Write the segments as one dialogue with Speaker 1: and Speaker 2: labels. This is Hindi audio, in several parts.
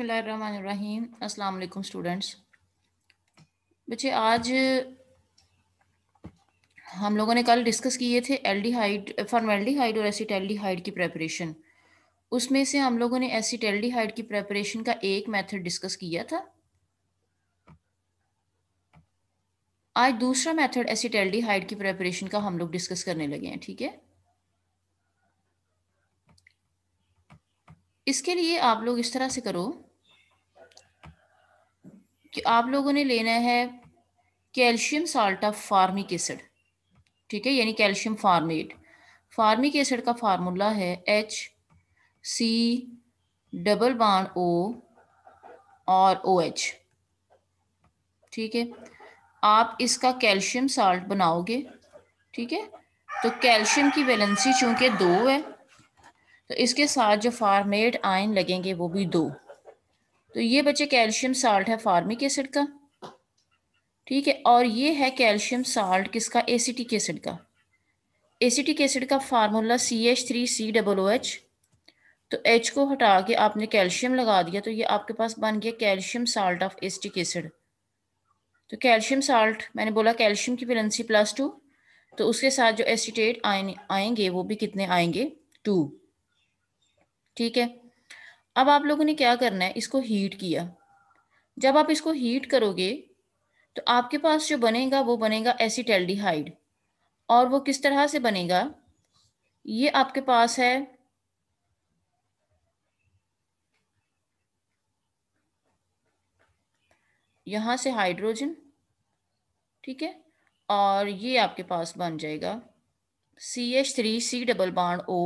Speaker 1: बसमीम अस्सलाम स्टूडेंट्स बच्चे आज हम लोगों ने कल डिस्कस किए थे एल्डिहाइड फॉर्मेल्डिहाइड और एसिटेल्डिहाइड की प्रेपरेशन उसमें से हम लोगों ने एसिटेल्डिहाइड की प्रेपरेशन का एक मेथड डिस्कस किया था आज दूसरा मेथड एसिटेल्डिहाइड की प्रेपरेशन का हम लोग डिस्कस करने लगे हैं ठीक है थीके? इसके लिए आप लोग इस तरह से करो कि आप लोगों ने लेना है calcium salt of formic acid ठीक है यानी कैल्शियम फार्मेट फार्मिक एसिड का फार्मूला है H C double bond O और ओ एच ठीक है आप इसका कैल्शियम साल्ट बनाओगे ठीक है तो कैल्शियम की वैलेंसी चूंकि दो है तो इसके साथ जो फार्मेट आयन लगेंगे वो भी दो तो ये बच्चे कैल्शियम साल्ट है फार्मिक एसिड का ठीक है और ये है कैल्शियम साल्ट किसका एसिटिक एसिड का एसिटिक एसिड का formula C H three C double O H तो एच को हटा के आपने कैल्शियम लगा दिया तो ये आपके पास बन गया calcium salt of acetic acid तो कैल्शियम साल्ट मैंने बोला कैल्शियम की वेलेंसी प्लस टू तो उसके साथ जो एसिटेट आएंगे वो भी कितने आएंगे टू ठीक है अब आप लोगों ने क्या करना है इसको हीट किया जब आप इसको हीट करोगे तो आपके पास जो बनेगा वो बनेगा एसिटेल्डिहाइड और वो किस तरह से बनेगा ये आपके पास है यहाँ से हाइड्रोजन ठीक है और ये आपके पास बन जाएगा C H three C double bond O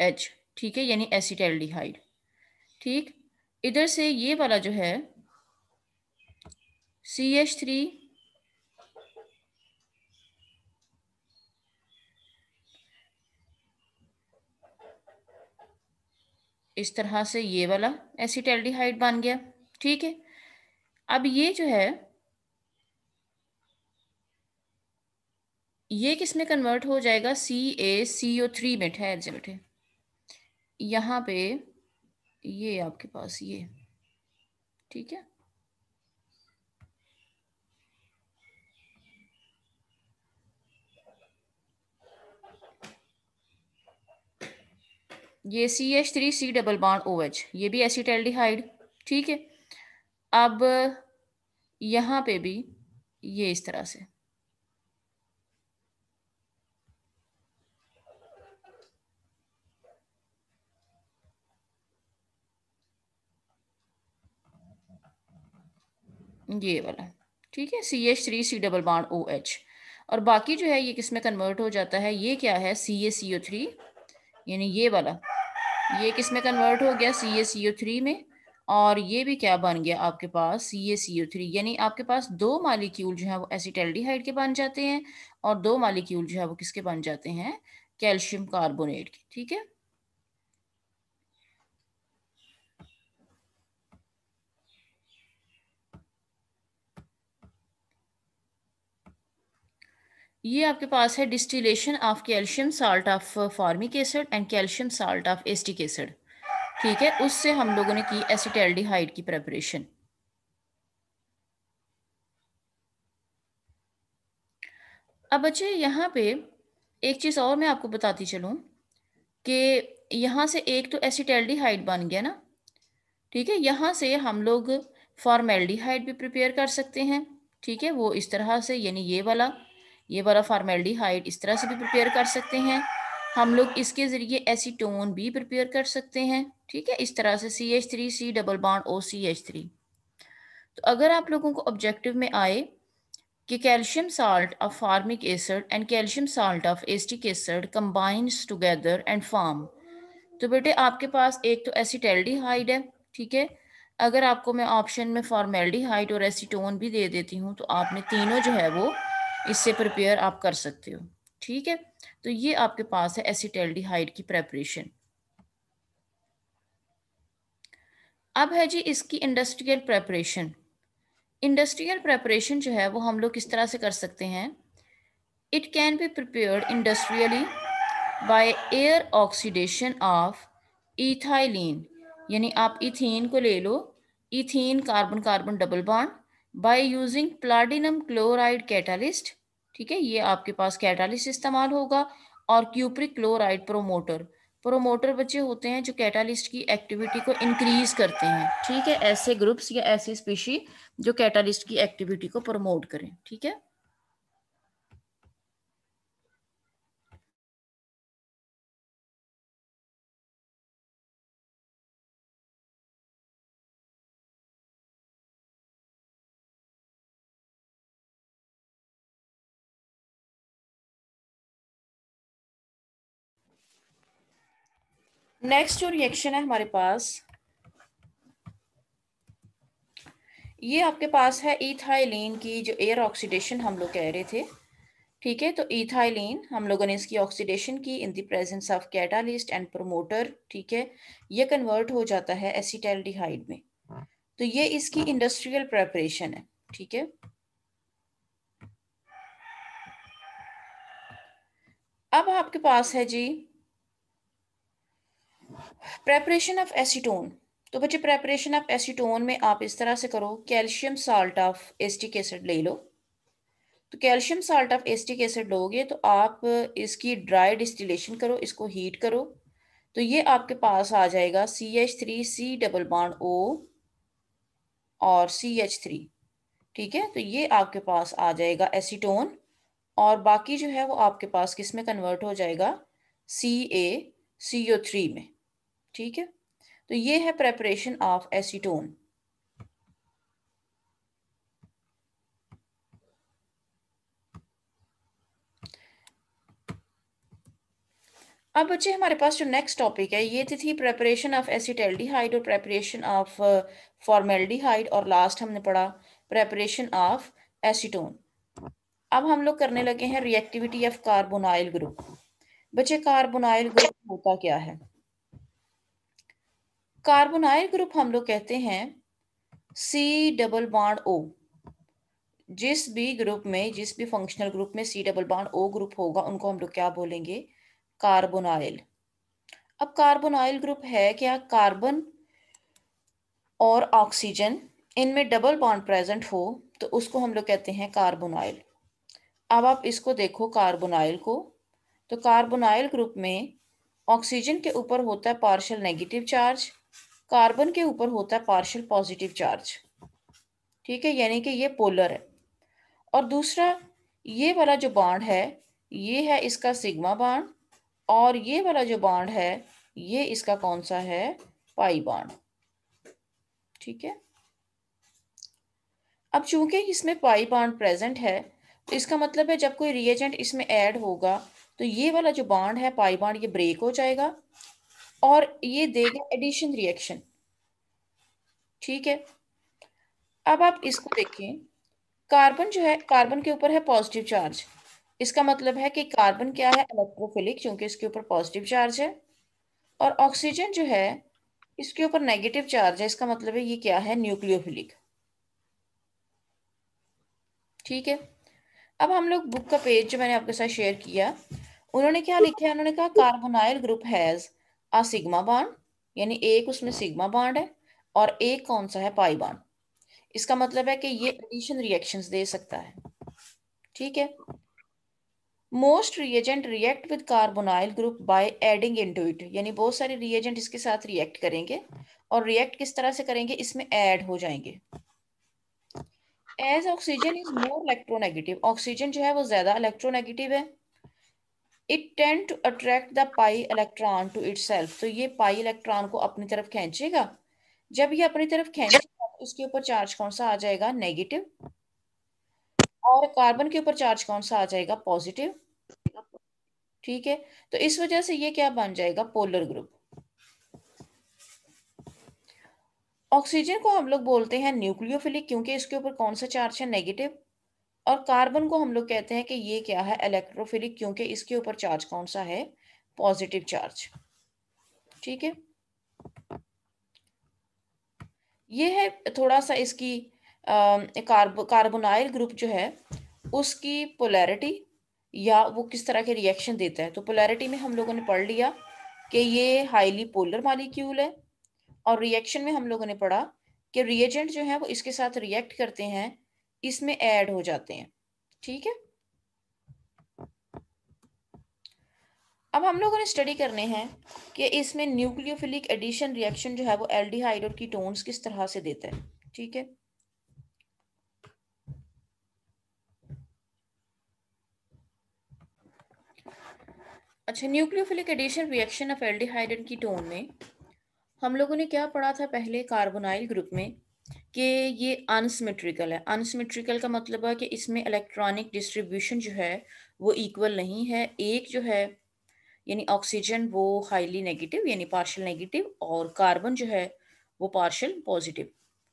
Speaker 1: H ठीक है यानी एसिटेल्डिहाइड ठीक इधर से ये वाला जो है सी एच थ्री इस तरह से ये वाला एसिटेल्डिहाइड बन गया ठीक है अब ये जो है ये किसमें कन्वर्ट हो जाएगा सी ए सी ओ थ्री में ठहर बैठे यहाँ पे ये आपके पास ये ठीक है ये C H three C double bond O H ये भी एसिटेल्डिहाइड ठीक है अब यहाँ पे भी ये इस तरह से ये वाला ठीक है C H three C double bond O H और बाकी जो है ये किस में कन्वर्ट हो जाता है ये क्या है सी ए सी ओ थ्री यानी ये वाला ये किस में कन्वर्ट हो गया सी ए सी ओ थ्री में और ये भी क्या बन गया आपके पास सी ए सी ओ थ्री यानी आपके पास दो मालिक्यूल जो है वो एसिटेल्डिहाइड के बन जाते हैं और दो मालिक्यूल जो है वो किसके बन जाते हैं कैल्शियम कार्बोनेट के ठीक है ये आपके पास है distillation of calcium salt of formic acid and calcium salt of acetic acid ठीक है उससे हम लोगों ने की एसिटेल्डिहाइड की प्रेपरेशन अब बच्चे यहाँ पे एक चीज़ और मैं आपको बताती चलूँ कि यहाँ से एक तो एसिटेल्डिहाइड बन गया ना ठीक है यहाँ से हम लोग फॉर्मेल्डिहाइड भी प्रिपेयर कर सकते हैं ठीक है वो इस तरह से यानी ये वाला ये वाला फार्मेल्डिहाइड इस तरह से भी प्रिपेयर कर सकते हैं हम लोग इसके ज़रिए एसीटोन भी प्रिपेयर कर सकते हैं ठीक है इस तरह से C H three C double bond O C H three तो अगर आप लोगों को ऑब्जेक्टिव में आए कि calcium salt of formic acid and calcium salt of acetic acid combine together and form तो बेटे आपके पास एक तो एसीटेल्डिहाइड है ठीक है अगर आपको मैं ऑप्शन में फॉर्मेल्डिहाइड और एसीटोन भी दे देती हूँ तो आपने तीनों जो है वो इससे प्रिपेयर आप कर सकते हो ठीक है तो ये आपके पास है एसिटेल्डिहाइड की प्रेपरेशन अब है जी इसकी इंडस्ट्रियल प्रेपरेशन इंडस्ट्रियल प्रेपरेशन जो है वो हम लोग किस तरह से कर सकते हैं it can be prepared industrially by air oxidation of ethylene यानी आप इथीन को ले लो ethene carbon carbon double bond by using platinum chloride catalyst ठीक है ये आपके पास कैटालिस इस्तेमाल होगा और क्यूप्रिक क्लोराइड प्रोमोटर प्रोमोटर बच्चे होते हैं जो कैटालिस्ट की एक्टिविटी को इंक्रीज करते हैं ठीक है ऐसे ग्रुप्स या ऐसी स्पीशी जो कैटालिस्ट की एक्टिविटी को प्रमोट करें ठीक है नेक्स्ट जो रिएक्शन है हमारे पास ये आपके पास है इथाइलिन की जो एयर ऑक्सीडेशन हम लोग कह रहे थे ठीक है तो इथाइलिन हम लोगों ने इसकी ऑक्सीडेशन की in the presence of catalyst and promoter ठीक है ये कन्वर्ट हो जाता है एसिटाइलडिहाइड में तो ये इसकी इंडस्ट्रियल प्रेपरेशन है ठीक है अब आपके पास है जी प्रेपरेशन ऑफ एसीटोन तो बच्चे प्रेपरेशन ऑफ एसीटोन में आप इस तरह से करो calcium salt of acetic acid ले लो तो calcium salt of acetic acid लोगे तो आप इसकी ड्राई डिस्टिलेशन करो इसको हीट करो तो ये आपके पास आ जाएगा C H three C double bond O और सी एच थ्री ठीक है तो ये आपके पास आ जाएगा एसीटोन और बाकी जो है वो आपके पास किस में कन्वर्ट हो जाएगा सी ए सी ओ थ्री में ठीक है तो ये है प्रेपरेशन ऑफ एसीटोन अब बच्चे हमारे पास जो नेक्स्ट टॉपिक है ये थी, प्रेपरेशन ऑफ एसिटेल्डिहाइड और प्रेपरेशन ऑफ फॉर्मेल्डिहाइड और लास्ट हमने पढ़ा प्रेपरेशन ऑफ एसीटोन अब हम लोग करने लगे हैं रिएक्टिविटी ऑफ कार्बोनाइल ग्रुप बच्चे कार्बोनाइल ग्रुप होता क्या है कार्बोनाइल ग्रुप हम लोग कहते हैं सी डबल बाड ओ जिस भी ग्रुप में जिस भी फंक्शनल ग्रुप में सी डबल बाड ओ ग्रुप होगा उनको हम लोग क्या बोलेंगे कार्बोनाइल अब कार्बोनाइल ग्रुप है क्या कार्बन और ऑक्सीजन इनमें डबल बॉन्ड प्रेजेंट हो तो उसको हम लोग कहते हैं कार्बोनाइल अब आप इसको देखो कार्बोनाइल को तो कार्बोनाइल ग्रुप में ऑक्सीजन के ऊपर होता है पार्शियल नेगेटिव चार्ज कार्बन के ऊपर होता है पार्शियल पॉजिटिव चार्ज ठीक है यानी कि ये पोलर है और दूसरा ये वाला जो बाड है ये है इसका सिग्मा बाड और ये वाला जो बाड है ये इसका कौन सा है पाई बाड ठीक है अब चूंकि इसमें पाई बाड प्रेजेंट है तो इसका मतलब है जब कोई रिएजेंट इसमें ऐड होगा तो ये वाला जो बाड है पाई बाड ये ब्रेक हो जाएगा और ये देगा एडिशन रिएक्शन ठीक है अब आप इसको देखें कार्बन जो है कार्बन के ऊपर है पॉजिटिव चार्ज इसका मतलब है कि कार्बन क्या है इलेक्ट्रोफिलिक क्योंकि इसके ऊपर पॉजिटिव चार्ज है और ऑक्सीजन जो है इसके ऊपर नेगेटिव चार्ज है इसका मतलब है ये क्या है न्यूक्लियोफिलिक ठीक है अब हम लोग बुक का पेज जो मैंने आपके साथ शेयर किया उन्होंने क्या लिखा है उन्होंने कहा carbonyl group has a sigma bond यानी एक उसमें सिग्मा बाड है और एक कौन सा है पाई बाड इसका मतलब है कि ये एडिशन रिएक्शन दे सकता है ठीक है most reagent react with carbonyl group by adding into it यानी बहुत सारे रिएजेंट इसके साथ रिएक्ट करेंगे और रिएक्ट किस तरह से करेंगे इसमें ऐड हो जाएंगे as oxygen is more electronegative oxygen जो है वो ज्यादा इलेक्ट्रोनेगेटिव है it tend to attract the pi electron to itself तो ये पाई इलेक्ट्रॉन को अपनी तरफ खींचेगा जब ये अपनी तरफ खींचेगा उसके ऊपर चार्ज कौन सा आ जाएगा नेगेटिव और कार्बन के ऊपर चार्ज कौन सा आ जाएगा पॉजिटिव ठीक है तो इस वजह से ये क्या बन जाएगा पोलर ग्रुप ऑक्सीजन को हम लोग बोलते हैं न्यूक्लियोफिलिक क्योंकि इसके ऊपर कौन सा चार्ज है नेगेटिव और कार्बन को हम लोग कहते हैं कि ये क्या है इलेक्ट्रोफिलिक क्योंकि इसके ऊपर चार्ज कौन सा है पॉजिटिव चार्ज ठीक है ये है थोड़ा सा इसकी कार्ब कार्बोनाइल ग्रुप जो है उसकी पोलैरिटी या वो किस तरह के रिएक्शन देता है तो पोलैरिटी में हम लोगों ने पढ़ लिया कि ये हाईली पोलर मालिक्यूल है और रिएक्शन में हम लोगों ने पढ़ा कि रिएजेंट जो है वो इसके साथ रिएक्ट करते हैं इसमें ऐड हो जाते हैं ठीक है अब हम लोगों ने स्टडी करने हैं कि इसमें न्यूक्लियोफिलिक एडिशन रिएक्शन जो है वो एल्डिहाइड और कीटोन्स किस तरह से देता है ठीक है अच्छा nucleophilic addition reaction of aldehyde and ketone में हम लोगों ने क्या पढ़ा था पहले कार्बोनाइल ग्रुप में कि ये अनसिमेट्रिकल है अनसिमेट्रिकल का मतलब है कि इसमें इलेक्ट्रॉनिक डिस्ट्रीब्यूशन जो है वो इक्वल नहीं है एक जो है यानी ऑक्सीजन वो हाईली नेगेटिव यानी पार्शल नेगेटिव और कार्बन जो है वो पार्शल पॉजिटिव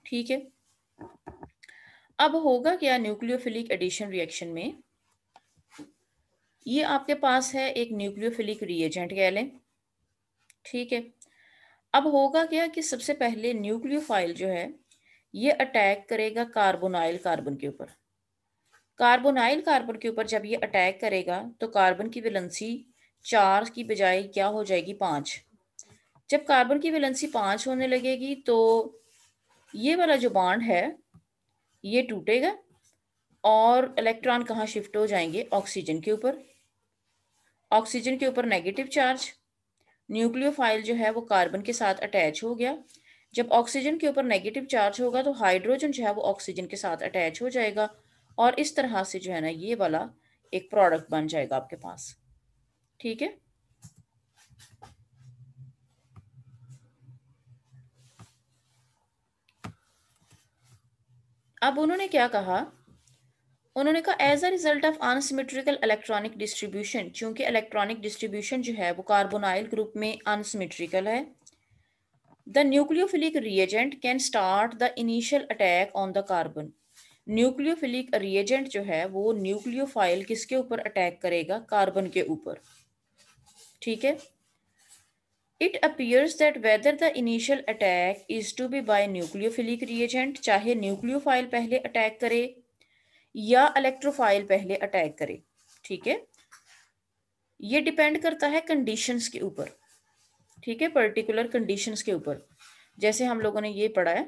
Speaker 1: ठीक है अब होगा क्या न्यूक्लियोफिलिक एडिशन रिएक्शन में ये आपके पास है एक न्यूक्लियोफिलिक रिएजेंट कह लें ठीक है अब होगा क्या कि सबसे पहले न्यूक्लियोफाइल जो है ये अटैक करेगा कार्बोनाइल कार्बन के ऊपर कार्बोनाइल कार्बन के ऊपर जब ये अटैक करेगा तो कार्बन की विलंसी चार की बजाय क्या हो जाएगी पाँच जब कार्बन की विलंसी पाँच होने लगेगी तो ये वाला जो बाड है ये टूटेगा और इलेक्ट्रॉन कहाँ शिफ्ट हो जाएंगे ऑक्सीजन के ऊपर ऑक्सीजन के ऊपर नेगेटिव चार्ज न्यूक्लियोफाइल जो है वो कार्बन के साथ अटैच हो गया जब ऑक्सीजन के ऊपर नेगेटिव चार्ज होगा तो हाइड्रोजन जो है वो ऑक्सीजन के साथ अटैच हो जाएगा और इस तरह से जो है ना ये वाला एक प्रोडक्ट बन जाएगा आपके पास ठीक है अब उन्होंने क्या कहा उन्होंने कहा as a result of unsymmetrical electronic distribution क्योंकि इलेक्ट्रॉनिक डिस्ट्रीब्यूशन जो है वो कार्बोनाइल ग्रुप में अनसिमेट्रिकल है The nucleophilic reagent can start the initial attack on the carbon. Nucleophilic reagent जो है वो न्यूक्लियोफाइल किसके ऊपर अटैक करेगा कार्बन के ऊपर ठीक है it appears that whether the initial attack is to be by nucleophilic reagent चाहे न्यूक्लियोफाइल पहले अटैक करे या इलेक्ट्रोफाइल पहले अटैक करे ठीक है ये डिपेंड करता है कंडीशंस के ऊपर ठीक है पर्टिकुलर कंडीशंस के ऊपर जैसे हम लोगों ने ये पढ़ा है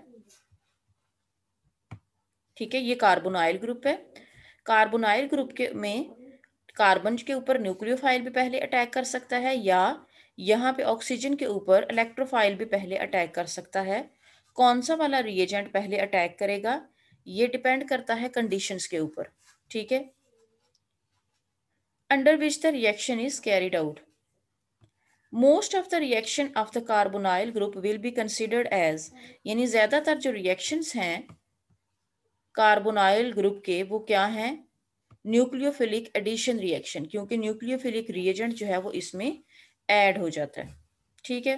Speaker 1: ठीक है ये कार्बोनाइल ग्रुप है कार्बोनाइल ग्रुप के में कार्बन के ऊपर न्यूक्लियोफाइल भी पहले अटैक कर सकता है या यहाँ पे ऑक्सीजन के ऊपर इलेक्ट्रोफाइल भी पहले अटैक कर सकता है कौन सा वाला रिएजेंट पहले अटैक करेगा ये डिपेंड करता है कंडीशंस के ऊपर ठीक है under which the reaction is carried out most of the reaction of the carbonyl group will be considered as यानी ज़्यादातर जो रिएक्शन हैं कार्बोनाइल ग्रुप के वो क्या हैं न्यूक्लियोफिलिक एडिशन रिएक्शन क्योंकि न्यूक्लियोफिलिक रिएजेंट जो है वो इसमें ऐड हो जाता है ठीक है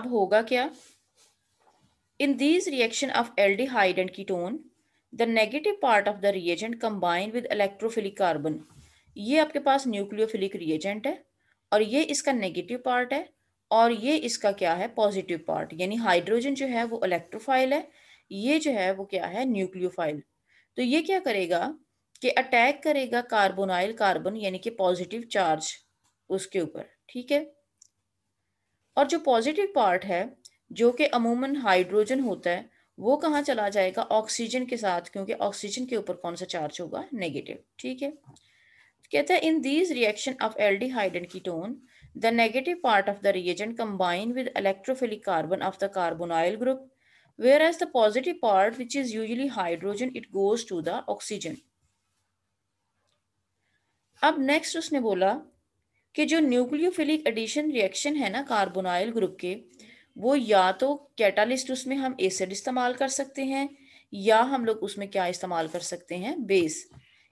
Speaker 1: अब होगा क्या in these reaction of aldehyde and ketone the negative part of the reagent combine with electrophilic carbon ये आपके पास न्यूक्लियोफिलिक रिएजेंट है और ये इसका नेगेटिव पार्ट है और ये इसका क्या है पॉजिटिव पार्ट यानी हाइड्रोजन जो है वो इलेक्ट्रोफाइल है ये जो है वो क्या है न्यूक्लियोफाइल तो ये क्या करेगा कि अटैक करेगा कार्बोनाइल कार्बन यानी कि पॉजिटिव चार्ज उसके ऊपर ठीक है और जो पॉजिटिव पार्ट है जो कि अमूमन हाइड्रोजन होता है वो कहाँ चला जाएगा ऑक्सीजन के साथ क्योंकि ऑक्सीजन के ऊपर कौन सा चार्ज होगा नेगेटिव ठीक है कहते हैं in these reaction of aldehyde and ketone the negative part of the reagent combine with electrophilic carbon of the carbonyl group where as the positive part which is usually hydrogen it goes to the oxygen अब नेक्स्ट उसने बोला कि जो न्यूक्लियोफिलिक एडिशन रिएक्शन है ना कार्बन ऑयल ग्रुप के वो या तो कैटालिस्ट उसमें हम एसिड इस्तेमाल कर सकते हैं या हम लोग उसमें क्या इस्तेमाल कर सकते हैं बेस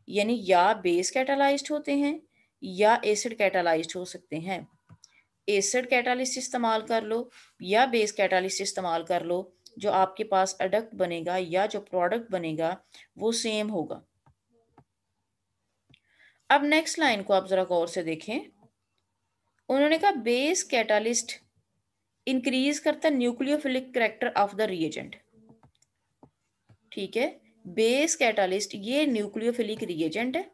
Speaker 1: यानी या बेस कैटालाइज्ड होते हैं या एसिड कैटालाइज्ड हो सकते हैं एसिड कैटालिस्ट इस्तेमाल कर लो या बेस कैटालिस्ट इस्तेमाल कर लो जो आपके पास अडक्ट बनेगा या जो प्रोडक्ट बनेगा वो सेम होगा अब नेक्स्ट लाइन को आप ज़रा गौर से देखें उन्होंने कहा बेस कैटालिस्ट इंक्रीज करता nucleophilic character of the reagent ठीक है बेस कैटालिस्ट ये न्यूक्लियोफिलिक रिएजेंट है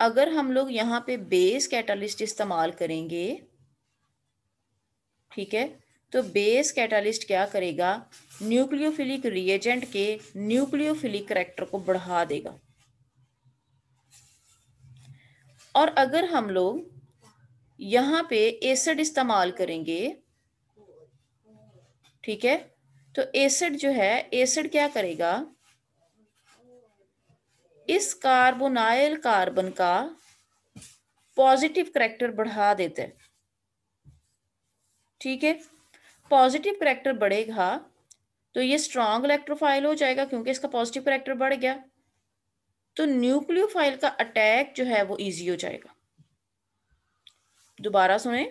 Speaker 1: अगर हम लोग यहां पे बेस कैटालिस्ट इस्तेमाल करेंगे ठीक है तो बेस कैटालिस्ट क्या करेगा न्यूक्लियोफिलिक रिएजेंट के न्यूक्लियोफिलिक करेक्टर को बढ़ा देगा और अगर हम लोग यहां पे एसिड इस्तेमाल करेंगे ठीक है तो एसिड जो है एसिड क्या करेगा इस कार्बोनाइल कार्बन का पॉजिटिव करेक्टर बढ़ा देते ठीक है पॉजिटिव करेक्टर बढ़ेगा तो ये स्ट्रांग इलेक्ट्रोफाइल हो जाएगा क्योंकि इसका पॉजिटिव करेक्टर बढ़ गया तो न्यूक्लियोफाइल का अटैक जो है वो इजी हो जाएगा दोबारा सुने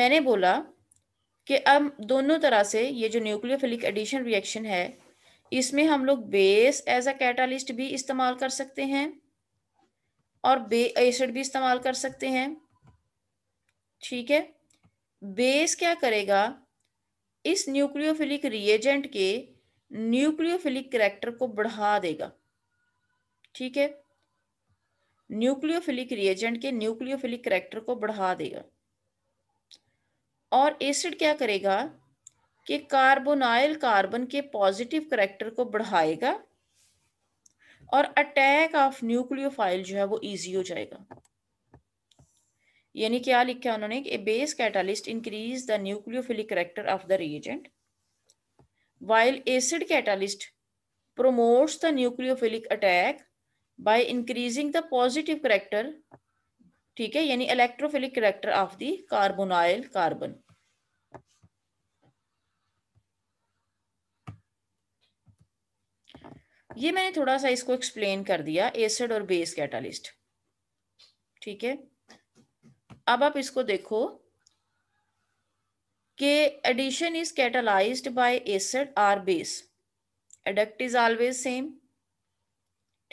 Speaker 1: मैंने बोला कि अब दोनों तरह से ये जो न्यूक्लियोफिलिक एडिशन रिएक्शन है इसमें हम लोग बेस एज अ कैटालिस्ट भी इस्तेमाल कर सकते हैं और बे एसिड भी इस्तेमाल कर सकते हैं ठीक है बेस क्या करेगा इस न्यूक्लियोफिलिक रिएजेंट के न्यूक्लियोफिलिक करेक्टर को बढ़ा देगा ठीक है न्यूक्लियोफिलिक रिएजेंट के न्यूक्लियोफिलिक करेक्टर को बढ़ा देगा और एसिड क्या करेगा कि कार्बोनाइल कार्बन के पॉजिटिव करेक्टर को बढ़ाएगा और अटैक ऑफ न्यूक्लियोफाइल जो है वो इजी हो जाएगा यानी क्या लिखा है उन्होंने कि base catalyst increase the nucleophilic character of the reagent while acid catalyst promotes the nucleophilic attack by increasing the positive character ठीक है यानी electrophilic character of the carbonyl carbon ये मैंने थोड़ा सा इसको एक्सप्लेन कर दिया एसिड और बेस कैटालिस्ट ठीक है अब आप इसको देखो कि addition is catalysed by acid or base adduct is always same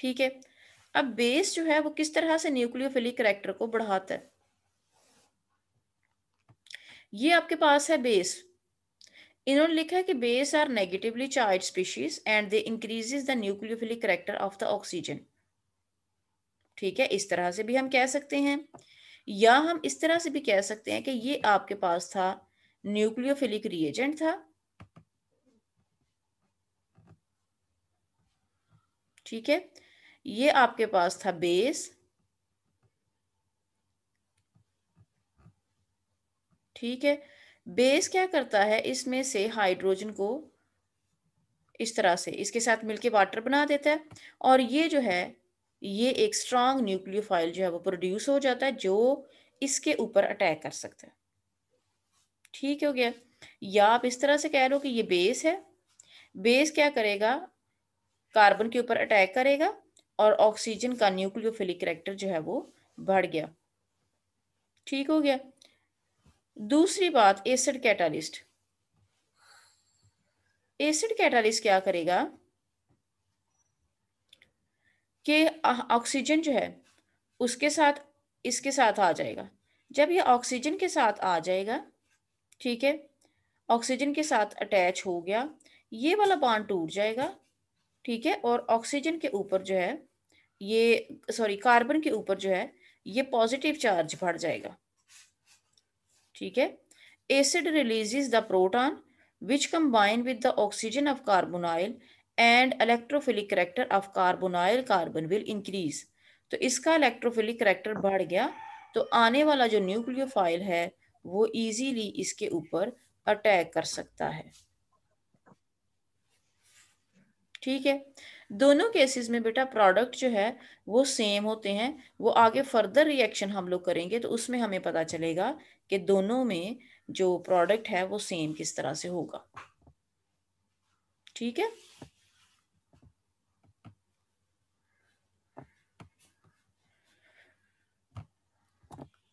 Speaker 1: ठीक है अब बेस जो है वो किस तरह से न्यूक्लियोफिलिक करेक्टर को बढ़ाता है ये आपके पास है बेस इन्होंने लिखा है कि base are negatively charge species and they increases the nucleophilic character of the oxygen ठीक है इस तरह से भी हम कह सकते हैं या हम इस तरह से भी कह सकते हैं कि ये आपके पास था न्यूक्लियोफिलिक रिएजेंट था ठीक है ये आपके पास था बेस ठीक है बेस क्या करता है इसमें से हाइड्रोजन को इस तरह से इसके साथ मिलके वाटर बना देता है और ये जो है ये एक स्ट्रांग न्यूक्लियोफाइल जो है वो प्रोड्यूस हो जाता है जो इसके ऊपर अटैक कर सकता है ठीक हो गया या आप इस तरह से कह रहे हो कि ये बेस है बेस क्या करेगा कार्बन के ऊपर अटैक करेगा और ऑक्सीजन का न्यूक्लियोफिलिक करेक्टर जो है वो बढ़ गया ठीक हो गया दूसरी बात एसिड कैटालिस्ट एसिड कैटालिस्ट क्या करेगा कि ऑक्सीजन जो है उसके साथ इसके साथ आ जाएगा जब ये ऑक्सीजन के साथ आ जाएगा ठीक है ऑक्सीजन के साथ अटैच हो गया ये वाला बांड टूट जाएगा ठीक है और ऑक्सीजन के ऊपर जो है ये सॉरी कार्बन के ऊपर जो है ये पॉजिटिव चार्ज बढ़ जाएगा ठीक है acid releases the proton with the oxygen of oxygen of carbonyl and electrophilic character carbon carbonyl carbon will increase तो इसका इलेक्ट्रोफिलिक करेक्टर बढ़ गया तो आने वाला जो न्यूक्लियोफाइल है वो इजीली इसके ऊपर अटैक कर सकता है ठीक है दोनों केसेस में बेटा प्रोडक्ट जो है वो सेम होते हैं वो आगे फर्दर रिएक्शन हम लोग करेंगे तो उसमें हमें पता चलेगा कि दोनों में जो प्रोडक्ट है वो सेम किस तरह से होगा ठीक है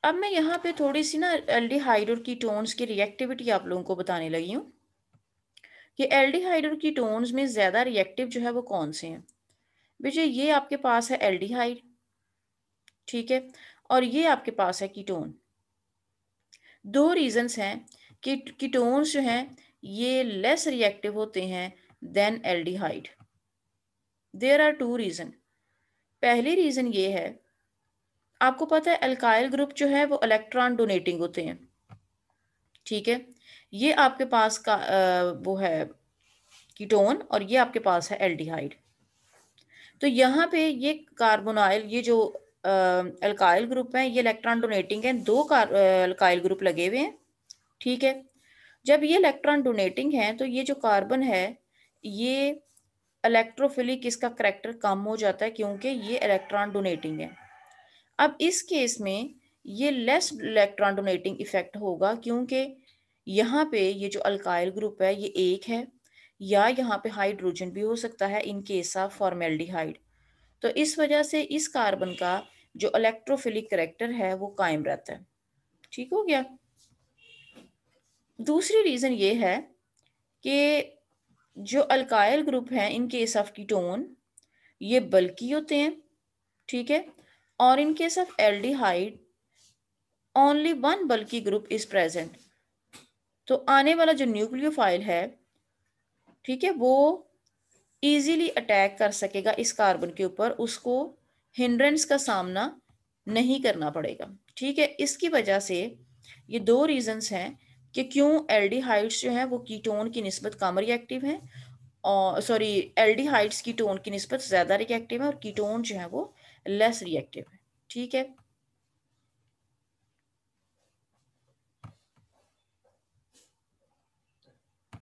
Speaker 1: अब मैं यहाँ पे थोड़ी सी ना एल्डिहाइड और कीटोन्स की रिएक्टिविटी आप लोगों को बताने लगी हूँ कि एल्डिहाइड और कीटोन्स में ज़्यादा रिएक्टिव जो है वो कौन से हैं बेटे ये आपके पास है एल्डिहाइड ठीक है और ये आपके पास है कीटोन दो रीजंस हैं कि कीटोन्स जो हैं ये लेस रिएक्टिव होते हैं than aldehyde there are two reason पहली रीज़न ये है आपको पता है अल्काइल ग्रुप जो है वो इलेक्ट्रॉन डोनेटिंग होते हैं ठीक है ये आपके पास का वो है कीटोन और ये आपके पास है एल्डिहाइड तो यहाँ पे ये कार्बोनाइल ये जो अल्काइल ग्रुप है ये इलेक्ट्रॉन डोनेटिंग है दो अल्काइल ग्रुप लगे हुए हैं ठीक है जब ये इलेक्ट्रॉन डोनेटिंग है तो ये जो कार्बन है ये इलेक्ट्रोफिलिक इसका करेक्टर कम हो जाता है क्योंकि ये इलेक्ट्रॉन डोनेटिंग है अब इस केस में ये लेस इलेक्ट्रॉन डोनेटिंग इफेक्ट होगा क्योंकि यहाँ पे ये जो अल्काइल ग्रुप है ये एक है या यहाँ पे हाइड्रोजन भी हो सकता है इन केस ऑफ फॉर्मेल्डिहाइड तो इस वजह से इस कार्बन का जो इलेक्ट्रोफिलिक करेक्टर है वो कायम रहता है ठीक हो गया दूसरी रीज़न ये है कि जो अल्काइल ग्रुप है इन केस ऑफ कीटोन ये बल्कि होते हैं ठीक है और in case of aldehyde only one bulky group is present तो आने वाला जो न्यूक्लियोफाइल है ठीक है वो इजीली अटैक कर सकेगा इस कार्बन के ऊपर उसको हिंड्रेंस का सामना नहीं करना पड़ेगा ठीक है इसकी वजह से ये दो रीजंस हैं कि क्यों एल्डिहाइड्स जो हैं वो कीटोन की नस्बत कम रिएक्टिव हैं और सॉरी एल्डिहाइड्स कीटोन की नस्बत ज़्यादा रिएक्टिव है और कीटोन जो है वो लेस रिएक्टिव है ठीक है